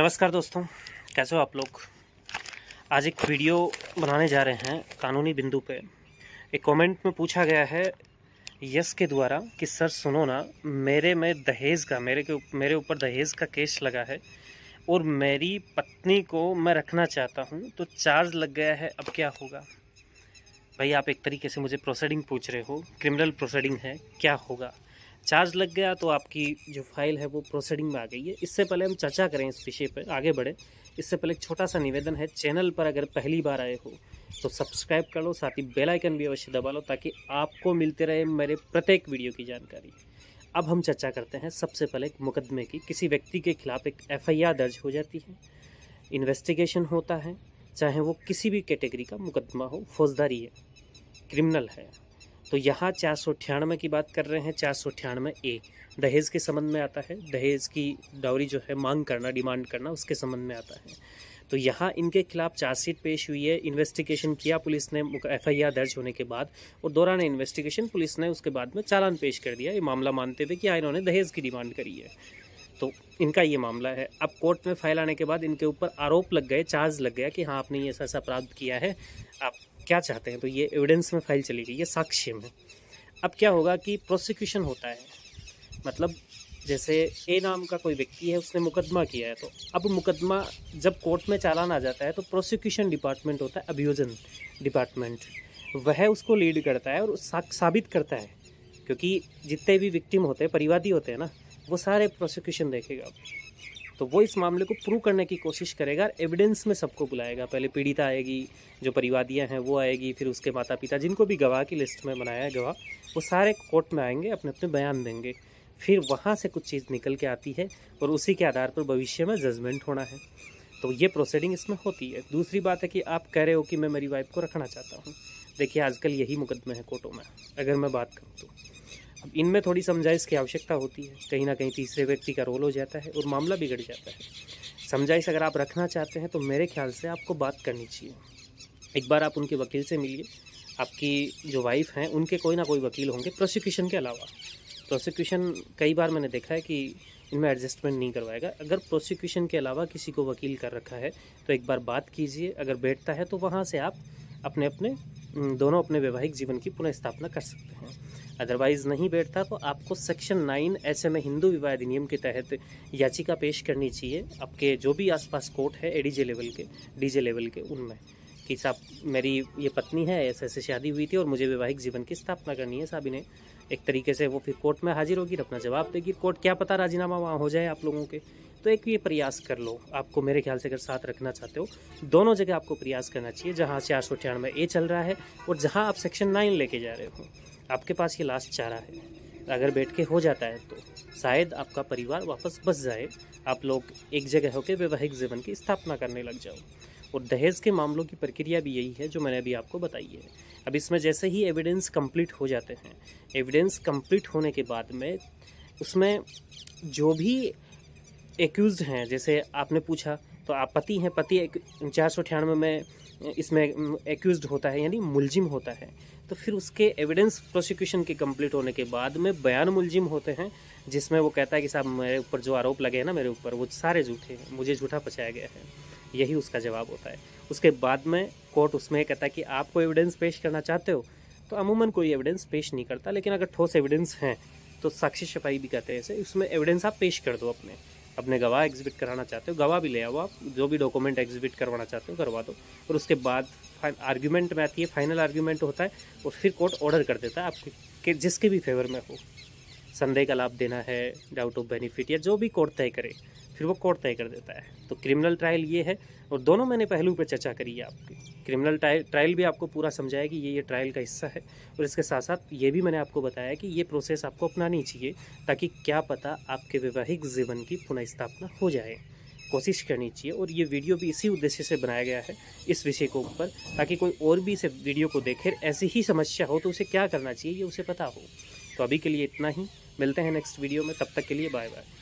नमस्कार दोस्तों कैसे हो आप लोग आज एक वीडियो बनाने जा रहे हैं कानूनी बिंदु पे एक कमेंट में पूछा गया है यस के द्वारा कि सर सुनो ना मेरे में दहेज का मेरे के मेरे ऊपर दहेज का केस लगा है और मेरी पत्नी को मैं रखना चाहता हूँ तो चार्ज लग गया है अब क्या होगा भाई आप एक तरीके से मुझे प्रोसीडिंग पूछ रहे हो क्रिमिनल प्रोसीडिंग है क्या होगा चार्ज लग गया तो आपकी जो फाइल है वो प्रोसीडिंग में आ गई है इससे पहले हम चर्चा करें इस विषय पर आगे बढ़े इससे पहले एक छोटा सा निवेदन है चैनल पर अगर पहली बार आए हो तो सब्सक्राइब कर लो साथ ही बेल आइकन भी अवश्य दबा लो ताकि आपको मिलते रहे मेरे प्रत्येक वीडियो की जानकारी अब हम चर्चा करते हैं सबसे पहले एक मुकदमे की किसी व्यक्ति के खिलाफ एक एफ दर्ज हो जाती है इन्वेस्टिगेशन होता है चाहे वो किसी भी कैटेगरी का मुकदमा हो फौजदारी है क्रिमिनल है तो यहाँ चार सौ अठानवे की बात कर रहे हैं चार सौ अठानवे ए दहेज के संबंध में आता है दहेज की डाउरी जो है मांग करना डिमांड करना उसके संबंध में आता है तो यहाँ इनके खिलाफ चार्जशीट पेश हुई है इन्वेस्टिगेशन किया पुलिस ने एफ आई आर दर्ज होने के बाद और दौरान इन्वेस्टिगेशन पुलिस ने उसके बाद में चालान पेश कर दिया ये मामला मानते हुए कि हाँ इन्होंने दहेज की डिमांड करी है तो इनका ये मामला है अब कोर्ट में फाइल आने के बाद इनके ऊपर आरोप लग गए चार्ज लग गया कि हाँ आपने ये ऐसा ऐसा अपराध किया है आप क्या चाहते हैं तो ये एविडेंस में फाइल चली गई ये साक्ष्य में अब क्या होगा कि प्रोसिक्यूशन होता है मतलब जैसे ए नाम का कोई व्यक्ति है उसने मुकदमा किया है तो अब मुकदमा जब कोर्ट में चालान आ जाता है तो प्रोसिक्यूशन डिपार्टमेंट होता है अभियोजन डिपार्टमेंट वह उसको लीड करता है और साबित करता है क्योंकि जितने भी विक्टिम होते हैं परिवादी होते हैं ना वो सारे प्रोसिक्यूशन देखेगा तो वो इस मामले को प्रूव करने की कोशिश करेगा एविडेंस में सबको बुलाएगा पहले पीड़िता आएगी जो परिवादियाँ हैं वो आएगी फिर उसके माता पिता जिनको भी गवाह की लिस्ट में बनाया है गवाह वो सारे कोर्ट में आएंगे अपने अपने बयान देंगे फिर वहाँ से कुछ चीज़ निकल के आती है और उसी के आधार पर भविष्य में जजमेंट होना है तो ये प्रोसीडिंग इसमें होती है दूसरी बात है कि आप कह रहे हो कि मैं मेरी वाइफ को रखना चाहता हूँ देखिए आजकल यही मुकदमे हैं कोर्टों में अगर मैं बात करूँ तो अब इनमें थोड़ी समझाइश की आवश्यकता होती है कहीं ना कहीं तीसरे व्यक्ति का रोल हो जाता है और मामला बिगड़ जाता है समझाइश अगर आप रखना चाहते हैं तो मेरे ख्याल से आपको बात करनी चाहिए एक बार आप उनके वकील से मिलिए आपकी जो वाइफ हैं उनके कोई ना कोई वकील होंगे प्रोसिक्यूशन के अलावा प्रोसिक्यूशन कई बार मैंने देखा है कि इनमें एडजस्टमेंट नहीं करवाएगा अगर प्रोसिक्यूशन के अलावा किसी को वकील कर रखा है तो एक बार बात कीजिए अगर बैठता है तो वहाँ से आप अपने अपने दोनों अपने वैवाहिक जीवन की पुनः स्थापना कर सकते हैं अदरवाइज नहीं बैठता तो आपको सेक्शन नाइन ऐसे में हिंदू विवाह अधिनियम के तहत याचिका पेश करनी चाहिए आपके जो भी आसपास कोर्ट है एडीजे लेवल के डीजे लेवल के उनमें कि साहब मेरी ये पत्नी है ऐसे ऐसे शादी हुई थी और मुझे वैवाहिक जीवन की स्थापना करनी है साहब इन्हें एक तरीके से वो फिर कोर्ट में हाजिर होगी अपना जवाब देगी कोर्ट क्या पता राजीनामा वहाँ हो जाए आप लोगों के तो एक ये प्रयास कर लो आपको मेरे ख्याल से अगर साथ रखना चाहते हो दोनों जगह आपको प्रयास करना चाहिए जहाँ चार सौ अठानवे ए चल रहा है और जहाँ आप सेक्शन नाइन लेके जा रहे हो आपके पास ये लास्ट चारा है अगर बैठ के हो जाता है तो शायद आपका परिवार वापस बस जाए आप लोग एक जगह होकर वैवाहिक जीवन की स्थापना करने लग जाओ और दहेज के मामलों की प्रक्रिया भी यही है जो मैंने अभी आपको बताई है अब इसमें जैसे ही एविडेंस कंप्लीट हो जाते हैं एविडेंस कंप्लीट होने के बाद में उसमें जो भी एक्यूज़ हैं जैसे आपने पूछा तो आप पति हैं पति चार सौ अठानवे में इसमें एक्यूज होता है यानी मुलजिम होता है तो फिर उसके एविडेंस प्रोसिक्यूशन के कंप्लीट होने के बाद में बयान मुलजिम होते हैं जिसमें वो कहता है कि साहब मेरे ऊपर जो आरोप लगे हैं ना मेरे ऊपर वो सारे झूठे हैं मुझे झूठा पचाया गया है यही उसका जवाब होता है उसके बाद में कोर्ट उसमें कहता है कि आप कोई एविडेंस पेश करना चाहते हो तो अमूमन कोई एविडेंस पेश नहीं करता लेकिन अगर ठोस एविडेंस हैं तो साक्षी छपाई भी कहते हैं इसे उसमें एविडेंस आप पेश कर दो अपने अपने गवाह एग्जिबिट कराना चाहते हो गवाह भी ले आओ आप जो भी डॉक्यूमेंट एग्जिबिट करवाना चाहते हो करवा दो और उसके बाद आर्ग्यूमेंट में आती है फाइनल आर्ग्यूमेंट होता है और फिर कोर्ट ऑर्डर कर देता है आपके के जिसके भी फेवर में हो संदेह का लाभ देना है डाउट ऑफ बेनिफिट या जो भी कोर्ट तय करे फिर वो कोर्ट तय कर देता है तो क्रिमिनल ट्रायल ये है और दोनों मैंने पहलू पर चर्चा करी है आपकी क्रिमिनल ट्रायल भी आपको पूरा समझाया कि ये ये ट्रायल का हिस्सा है और इसके साथ साथ ये भी मैंने आपको बताया कि ये प्रोसेस आपको अपनानी चाहिए ताकि क्या पता आपके वैवाहिक जीवन की पुनः हो जाए कोशिश करनी चाहिए और ये वीडियो भी इसी उद्देश्य से बनाया गया है इस विषय के ऊपर ताकि कोई और भी इस वीडियो को देखे ऐसी ही समस्या हो तो उसे क्या करना चाहिए ये उसे पता हो तो अभी के लिए इतना ही मिलते हैं नेक्स्ट वीडियो में तब तक के लिए बाय बाय